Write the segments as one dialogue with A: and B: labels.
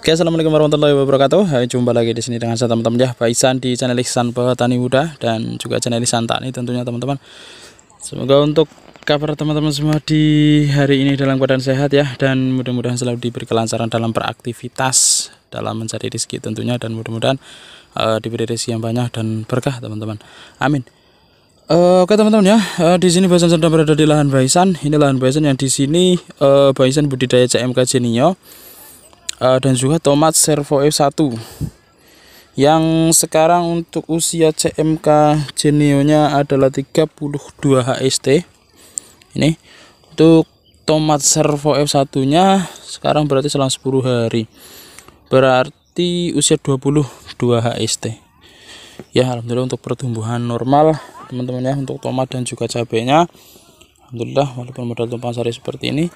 A: Oke, assalamualaikum warahmatullahi wabarakatuh. Hai, jumpa lagi di sini dengan saya teman-teman ya, Baisan di channel Iksan Petani Muda dan juga channel Iksan Tani tentunya teman-teman. Semoga untuk kabar teman-teman semua di hari ini dalam keadaan sehat ya dan mudah-mudahan selalu diberi kelancaran dalam beraktivitas, dalam mencari rezeki tentunya dan mudah-mudahan uh, diberi rezeki yang banyak dan berkah teman-teman. Amin. Uh, Oke okay, teman-teman ya, uh, di sini Baisan sedang berada di lahan Baisan. Ini lahan Baisan yang di sini uh, Baisan budidaya CMK Genio Eh, dan juga tomat servo F1 yang sekarang untuk usia CMK Genio nya adalah 32 HST ini untuk tomat servo F1 nya sekarang berarti selang 10 hari berarti usia 22 HST ya alhamdulillah untuk pertumbuhan normal teman-teman ya untuk tomat dan juga cabenya alhamdulillah walaupun modal tumpang sari seperti ini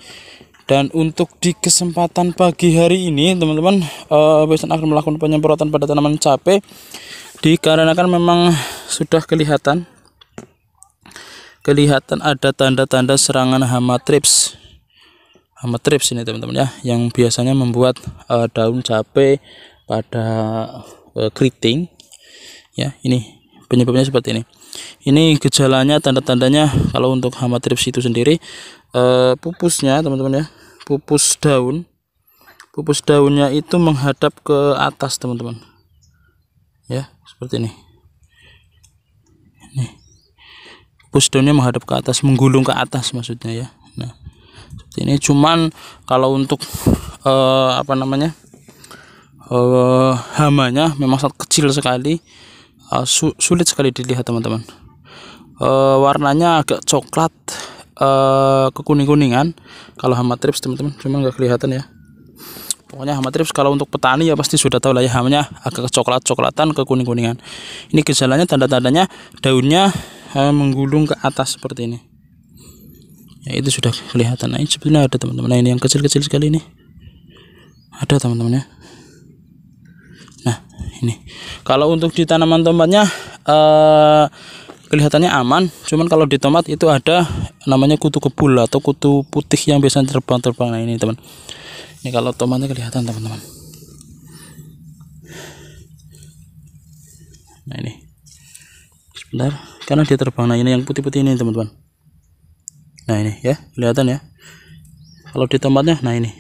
A: dan untuk di kesempatan pagi hari ini, teman-teman, uh, akan melakukan penyemprotan pada tanaman cabai dikarenakan memang sudah kelihatan kelihatan ada tanda-tanda serangan hama trips. Hama trips ini, teman-teman ya, yang biasanya membuat uh, daun cabai pada uh, keriting. Ya, ini penyebabnya seperti ini. Ini gejalanya, tanda-tandanya kalau untuk hama trips itu sendiri uh, pupusnya teman-teman ya pupus daun pupus daunnya itu menghadap ke atas teman-teman ya seperti ini nih pupus daunnya menghadap ke atas menggulung ke atas maksudnya ya nah seperti ini cuman kalau untuk uh, apa namanya uh, hamanya memang sangat kecil sekali uh, su sulit sekali dilihat teman-teman uh, warnanya agak coklat uh, kekuning-kuningan kalau hama trips teman-teman cuma nggak kelihatan ya pokoknya hama trips kalau untuk petani ya pasti sudah tahu lah ya hamanya agak kecoklat coklatan kekuning-kuningan ini gejalanya tanda-tandanya daunnya uh, menggulung ke atas seperti ini ya itu sudah kelihatan nah ini sebetulnya ada teman-teman nah ini yang kecil-kecil sekali ini ada teman-teman ya nah ini kalau untuk di tanaman tempatnya. eh kelihatannya aman cuman kalau di tomat itu ada namanya kutu kebul atau kutu putih yang biasa terbang-terbang nah ini teman ini kalau tomatnya kelihatan teman-teman nah ini sebentar karena dia terbang nah ini yang putih-putih ini teman-teman nah ini ya kelihatan ya kalau di tomatnya nah ini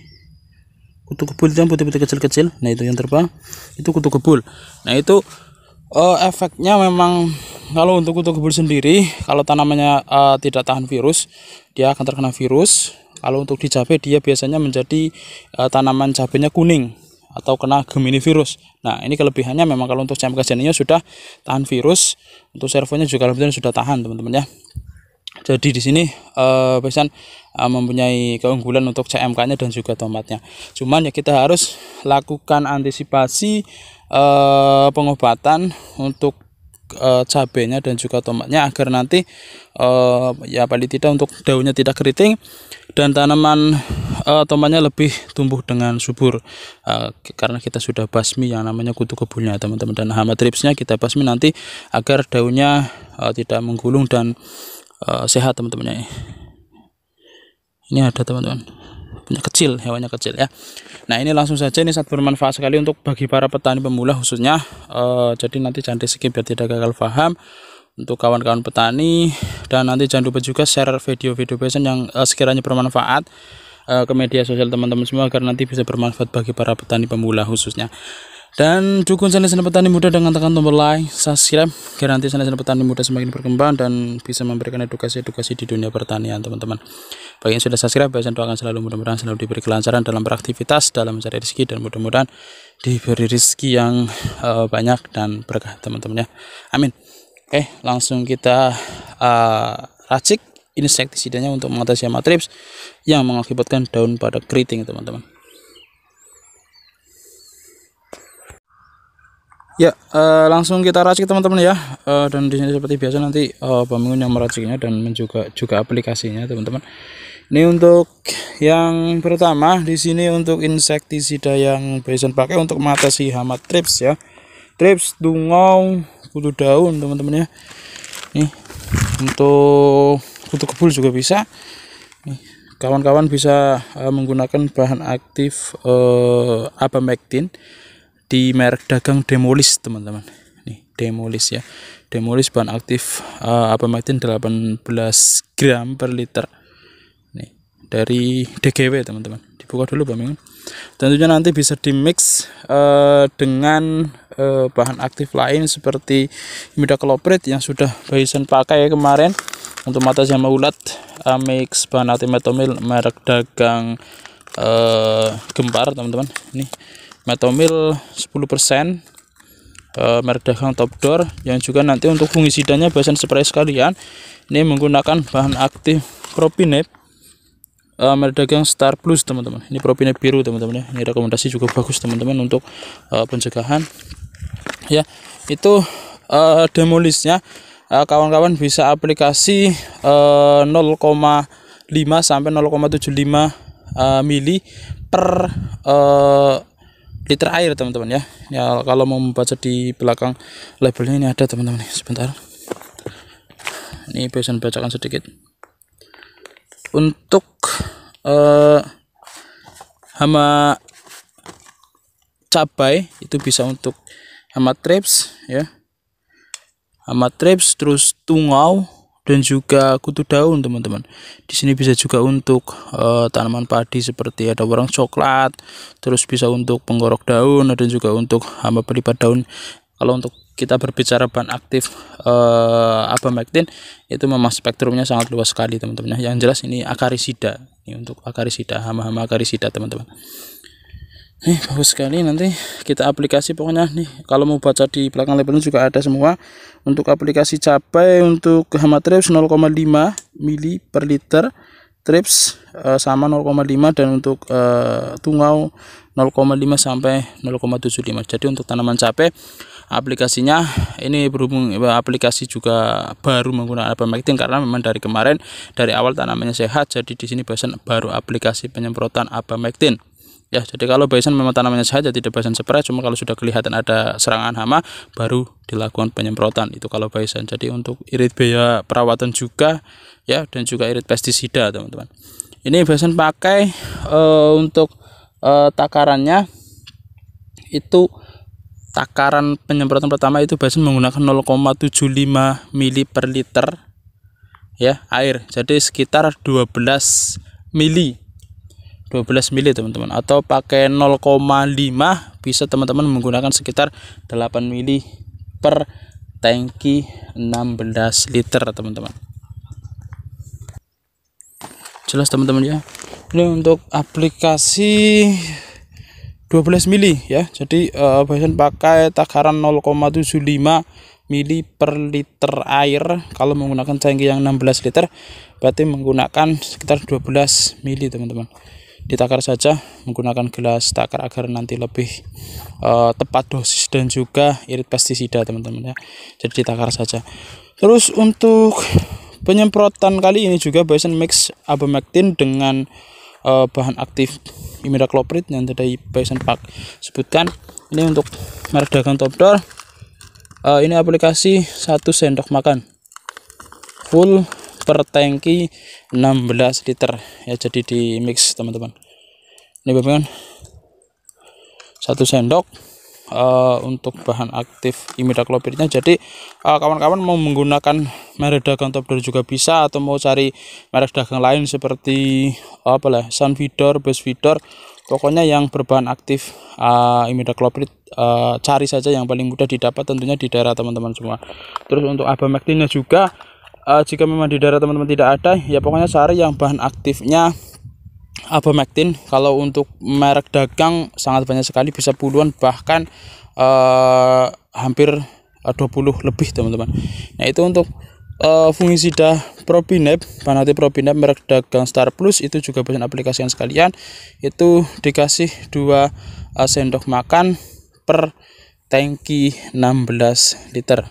A: kutu kebul itu yang putih-putih kecil-kecil nah itu yang terbang itu kutu kebul nah itu uh, efeknya memang kalau untuk untuk kebun sendiri kalau tanamannya uh, tidak tahan virus dia akan terkena virus kalau untuk di cabai dia biasanya menjadi uh, tanaman cabainya kuning atau kena gemini virus. Nah, ini kelebihannya memang kalau untuk CMK jeninya sudah tahan virus, untuk servonya juga lebih sudah tahan, teman-teman ya. Jadi di sini eh pesan uh, mempunyai keunggulan untuk CMK-nya dan juga tomatnya. Cuman ya kita harus lakukan antisipasi eh, pengobatan untuk eh, cabenya dan juga tomatnya agar nanti eh, ya paling tidak untuk daunnya tidak keriting dan tanaman eh, tomatnya lebih tumbuh dengan subur eh, karena kita sudah basmi yang namanya kutu kebulnya teman-teman dan hama tripsnya kita basmi nanti agar daunnya eh, tidak menggulung dan eh, sehat teman-teman ini ada teman-teman punya kecil hewannya kecil ya nah ini langsung saja ini sangat bermanfaat sekali untuk bagi para petani pemula khususnya e, jadi nanti jangan di skip biar tidak gagal paham untuk kawan-kawan petani dan nanti jangan lupa juga share video-video passion yang e, sekiranya bermanfaat e, ke media sosial teman-teman semua agar nanti bisa bermanfaat bagi para petani pemula khususnya dan dukung channel sana petani muda dengan tekan tombol like subscribe nanti channel sana petani muda semakin berkembang dan bisa memberikan edukasi-edukasi di dunia pertanian teman-teman bagi yang sudah subscribe saya doakan selalu mudah-mudahan selalu diberi kelancaran dalam beraktivitas dalam mencari rezeki dan mudah-mudahan diberi rezeki yang uh, banyak dan berkah teman-teman ya amin oke langsung kita uh, racik insektisidanya untuk mengatasi trips yang mengakibatkan daun pada keriting teman-teman Ya, eh, langsung kita racik teman-teman ya. Eh, dan di sini seperti biasa nanti eh, bangun yang meraciknya dan juga juga aplikasinya teman-teman. Ini untuk yang pertama di sini untuk insektisida yang Bison pakai untuk mengatasi hama trips ya. Trips, dungau, kutu daun teman-teman ya. Nih untuk kutu kebul juga bisa. kawan-kawan bisa eh, menggunakan bahan aktif eh, abamectin di merek dagang Demolis teman-teman nih Demolis ya Demolis bahan aktif uh, apamectin 18 gram per liter nih dari DGW teman-teman dibuka dulu Bang tentunya nanti bisa dimix uh, dengan uh, bahan aktif lain seperti imidacloprid yang sudah Bayusan pakai ya kemarin untuk mata sama ulat uh, mix bahan aktif metomil merek dagang uh, gempar teman-teman nih. -teman metomil 10% uh, eh, merek dagang top door yang juga nanti untuk fungisidanya bahasan spray sekalian ini menggunakan bahan aktif propinep uh, eh, merek dagang star plus teman-teman ini propinep biru teman-teman ya ini rekomendasi juga bagus teman-teman untuk uh, pencegahan ya itu uh, demolisnya kawan-kawan uh, bisa aplikasi uh, 0,5 sampai 0,75 uh, mili per uh, liter air teman-teman ya ya kalau mau membaca di belakang labelnya ini ada teman-teman sebentar ini bisa bacakan sedikit untuk eh, hama cabai itu bisa untuk hama trips ya hama trips terus tungau dan juga kutu daun teman-teman di sini bisa juga untuk e, tanaman padi seperti ada warang coklat terus bisa untuk penggorok daun dan juga untuk hama pelipat daun kalau untuk kita berbicara bahan aktif e, eh, abamectin itu memang spektrumnya sangat luas sekali teman-teman yang jelas ini akarisida ini untuk akarisida hama-hama akarisida teman-teman nih bagus sekali nanti kita aplikasi pokoknya nih kalau mau baca di belakang labelnya juga ada semua untuk aplikasi cabai untuk hama trips 0,5 mili per liter trips e, sama 0,5 dan untuk e, tungau 0,5 sampai 0,75 jadi untuk tanaman cabai aplikasinya ini berhubung eh, aplikasi juga baru menggunakan abamectin karena memang dari kemarin dari awal tanamannya sehat jadi di sini pesan baru aplikasi penyemprotan abamectin Ya, jadi kalau bison memang tanamannya saja tidak bison spray, cuma kalau sudah kelihatan ada serangan hama baru dilakukan penyemprotan itu kalau bison. Jadi untuk irit biaya perawatan juga ya dan juga irit pestisida, teman-teman. Ini bison pakai e, untuk e, takarannya itu takaran penyemprotan pertama itu bison menggunakan 0,75 mili per liter ya air. Jadi sekitar 12 mili 12 mili teman-teman atau pakai 0,5 bisa teman-teman menggunakan sekitar 8 mili per tangki 16 liter teman-teman jelas teman-teman ya ini untuk aplikasi 12 mili ya jadi uh, pakai takaran 0,75 mili per liter air kalau menggunakan tangki yang 16 liter berarti menggunakan sekitar 12 mili teman-teman ditakar saja menggunakan gelas takar agar nanti lebih uh, tepat dosis dan juga irit pestisida teman-teman ya jadi ditakar saja terus untuk penyemprotan kali ini juga Bison mix abamectin dengan uh, bahan aktif imidacloprid yang tadi Bison Pak sebutkan ini untuk merek dagang top door uh, ini aplikasi satu sendok makan full per tangki 16 liter ya jadi di mix teman-teman ini bapak satu sendok uh, untuk bahan aktif imidaclopridnya jadi eh, kawan-kawan uh, mau menggunakan merek dagang top door juga bisa atau mau cari merek dagang lain seperti uh, apa lah sun feeder, bus feeder pokoknya yang berbahan aktif uh, eh, imidacloprid uh, cari saja yang paling mudah didapat tentunya di daerah teman-teman semua terus untuk abamectinnya juga uh, jika memang di daerah teman-teman tidak ada ya pokoknya cari yang bahan aktifnya abamectin kalau untuk merek dagang sangat banyak sekali bisa puluhan bahkan uh, hampir 20 eh, lebih teman-teman nah itu untuk uh, fungisida bahan aktif propinep merek dagang Star Plus itu juga bagian aplikasikan sekalian itu dikasih dua uh, sendok makan per tangki 16 liter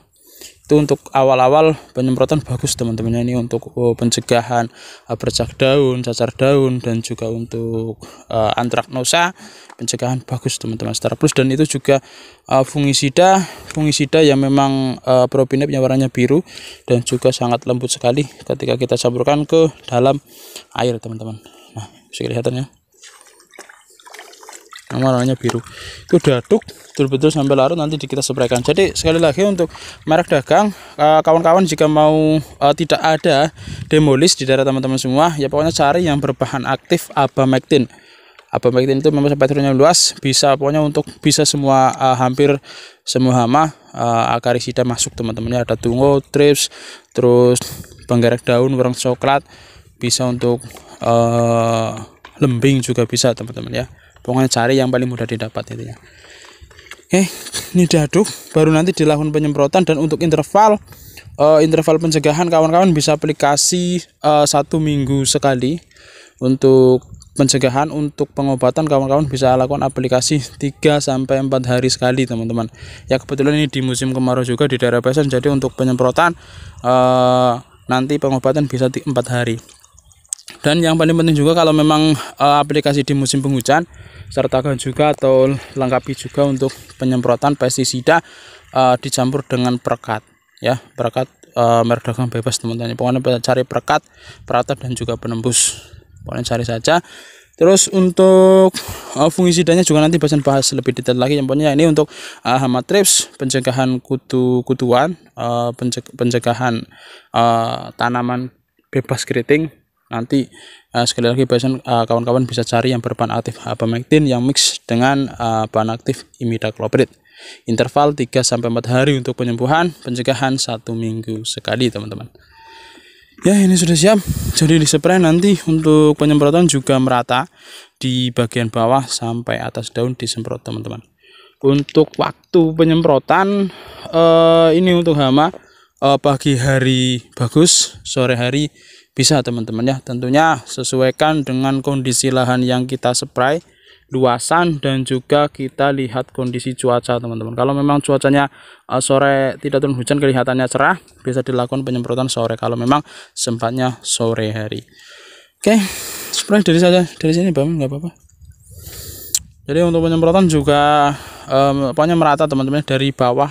A: itu untuk awal-awal penyemprotan bagus teman-teman ini untuk oh, pencegahan uh, bercak daun cacar daun dan juga untuk uh, antraknosa pencegahan bagus teman-teman secara plus dan itu juga uh, fungisida fungisida yang memang uh, propinep warnanya biru dan juga sangat lembut sekali ketika kita campurkan ke dalam air teman-teman nah bisa kelihatan ya warnanya biru itu diaduk betul-betul sampai larut nanti kita spraykan jadi sekali lagi untuk merek dagang eh, kawan-kawan jika mau eh, tidak ada demolis di daerah teman-teman semua ya pokoknya cari yang berbahan aktif abamectin abamectin itu memang spektrumnya luas bisa pokoknya untuk bisa semua uh, hampir semua hama uh, akarisida masuk teman-temannya ada tungo trips terus penggerak daun warna coklat bisa untuk uh, lembing juga bisa teman-teman ya pokoknya cari yang paling mudah didapat itu ya oke eh, ini diaduk baru nanti dilakukan penyemprotan dan untuk interval uh, interval pencegahan kawan-kawan bisa aplikasi uh, satu minggu sekali untuk pencegahan untuk pengobatan kawan-kawan bisa lakukan aplikasi 3 sampai 4 hari sekali teman-teman. Ya kebetulan ini di musim kemarau juga di daerah Pesan jadi untuk penyemprotan eh, nanti pengobatan bisa di 4 hari dan yang paling penting juga kalau memang uh, aplikasi di musim penghujan sertakan juga atau lengkapi juga untuk penyemprotan pestisida uh, dicampur dengan perkat ya perkat uh, eh, merek dagang bebas teman-teman pokoknya cari perkat perata dan juga penembus pokoknya cari saja Terus untuk uh, fungisidanya juga nanti bahasan bahas lebih detail lagi. Yang pokoknya ini untuk uh, hama trips, pencegahan kutu kutuan, uh, pencegahan uh, tanaman bebas keriting, nanti uh, sekali lagi eh, kawan-kawan bisa cari yang berbahan aktif abamectin eh, yang mix dengan uh, bahan aktif imidacloprid interval 3 sampai 4 hari untuk penyembuhan pencegahan satu minggu sekali teman-teman ya ini sudah siap jadi di spray nanti untuk penyemprotan juga merata di bagian bawah sampai atas daun disemprot teman-teman untuk waktu penyemprotan uh, ini untuk hama uh, pagi hari bagus sore hari bisa teman-teman ya tentunya sesuaikan dengan kondisi lahan yang kita spray luasan dan juga kita lihat kondisi cuaca teman-teman kalau memang cuacanya eh, sore tidak turun hujan kelihatannya cerah bisa dilakukan penyemprotan sore kalau memang sempatnya sore hari oke spray dari saja dari sini bang nggak apa-apa jadi untuk penyemprotan juga um, pokoknya merata teman-teman ya, dari bawah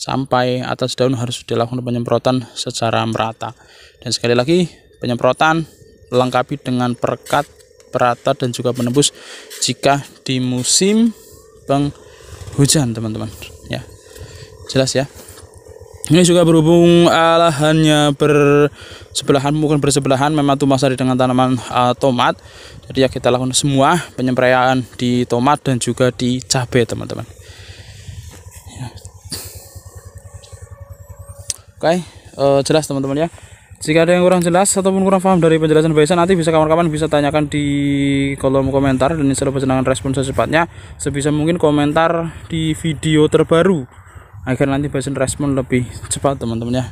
A: sampai atas daun harus dilakukan penyemprotan secara merata dan sekali lagi Penyemprotan lengkapi dengan perekat, perata dan juga penembus jika di musim penghujan, teman-teman. Ya. Jelas ya. Ini juga berhubung lahannya bersebelahan bukan bersebelahan memang tumbuh sari dengan tanaman uh, tomat. Jadi ya kita lakukan semua penyemprayaan di tomat dan juga di cabai, teman-teman. Ya. Oke, uh, jelas teman-teman ya jika ada yang kurang jelas ataupun kurang paham dari penjelasan biasa nanti bisa kawan-kawan bisa tanyakan di kolom komentar dan insya Allah senang respon secepatnya sebisa mungkin komentar di video terbaru agar nanti Baisan respon lebih cepat teman-teman ya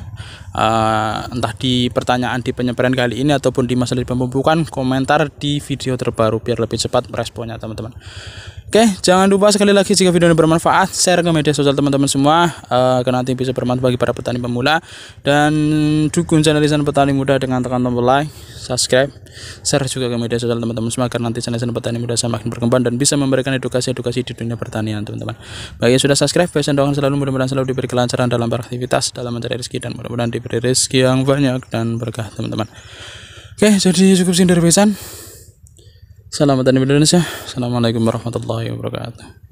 A: uh, entah di pertanyaan di penyebaran kali ini ataupun di masalah di pembukaan komentar di video terbaru biar lebih cepat responnya teman-teman Oke, jangan lupa sekali lagi jika video ini bermanfaat, share ke media sosial teman-teman semua uh, karena nanti bisa bermanfaat bagi para petani pemula dan dukung channel Lisan Petani Muda dengan tekan tombol like, subscribe, share juga ke media sosial teman-teman semua karena nanti channel Lisan Petani Muda semakin berkembang dan bisa memberikan edukasi-edukasi di dunia pertanian, teman-teman. Bagi yang sudah subscribe, saya doakan selalu mudah-mudahan selalu diberi kelancaran dalam beraktivitas, dalam mencari rezeki dan mudah-mudahan diberi rezeki yang banyak dan berkah, teman-teman. Oke, jadi cukup sini dari pesan. Selamat datang dan Indonesia. Assalamualaikum warahmatullahi wabarakatuh.